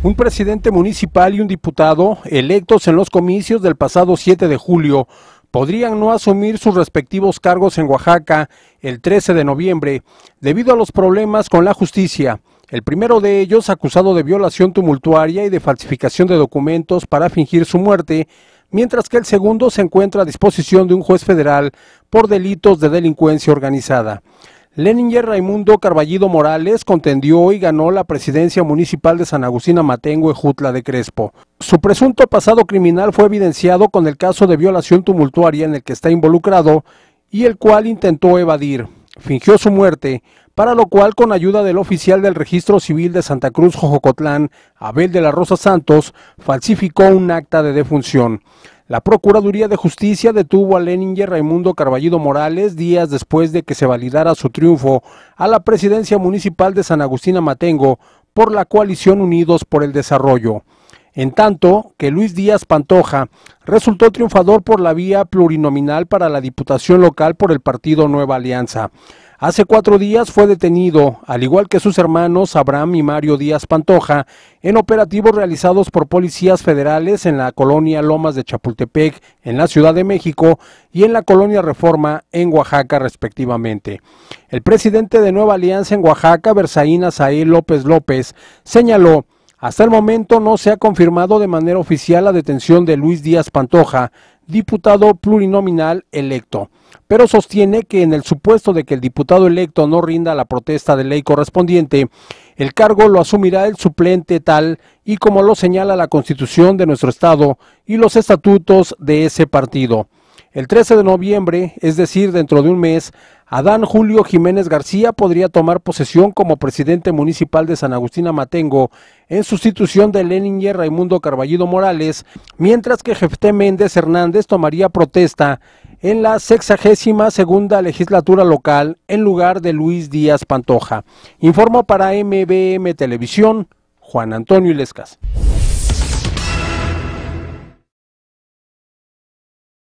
Un presidente municipal y un diputado, electos en los comicios del pasado 7 de julio, podrían no asumir sus respectivos cargos en Oaxaca el 13 de noviembre debido a los problemas con la justicia. El primero de ellos, acusado de violación tumultuaria y de falsificación de documentos para fingir su muerte, mientras que el segundo se encuentra a disposición de un juez federal por delitos de delincuencia organizada. Leninger Raimundo Carballido Morales contendió y ganó la presidencia municipal de San Agustín Amatengue, Jutla de Crespo. Su presunto pasado criminal fue evidenciado con el caso de violación tumultuaria en el que está involucrado y el cual intentó evadir. Fingió su muerte, para lo cual con ayuda del oficial del Registro Civil de Santa Cruz Jojocotlán, Abel de la Rosa Santos, falsificó un acta de defunción. La Procuraduría de Justicia detuvo a Leninger Raimundo Carballido Morales días después de que se validara su triunfo a la presidencia municipal de San Agustín Amatengo por la coalición Unidos por el Desarrollo. En tanto que Luis Díaz Pantoja resultó triunfador por la vía plurinominal para la Diputación Local por el partido Nueva Alianza. Hace cuatro días fue detenido, al igual que sus hermanos Abraham y Mario Díaz Pantoja, en operativos realizados por policías federales en la colonia Lomas de Chapultepec, en la Ciudad de México, y en la colonia Reforma, en Oaxaca, respectivamente. El presidente de Nueva Alianza en Oaxaca, Versaín Azael López López, señaló hasta el momento no se ha confirmado de manera oficial la detención de Luis Díaz Pantoja, diputado plurinominal electo, pero sostiene que en el supuesto de que el diputado electo no rinda la protesta de ley correspondiente, el cargo lo asumirá el suplente tal y como lo señala la constitución de nuestro estado y los estatutos de ese partido. El 13 de noviembre, es decir, dentro de un mes, Adán Julio Jiménez García podría tomar posesión como presidente municipal de San Agustín Amatengo en sustitución de Lenin Raimundo Carballido Morales, mientras que Jefté Méndez Hernández tomaría protesta en la sexagésima segunda legislatura local en lugar de Luis Díaz Pantoja. Informo para MBM Televisión, Juan Antonio Ilescas.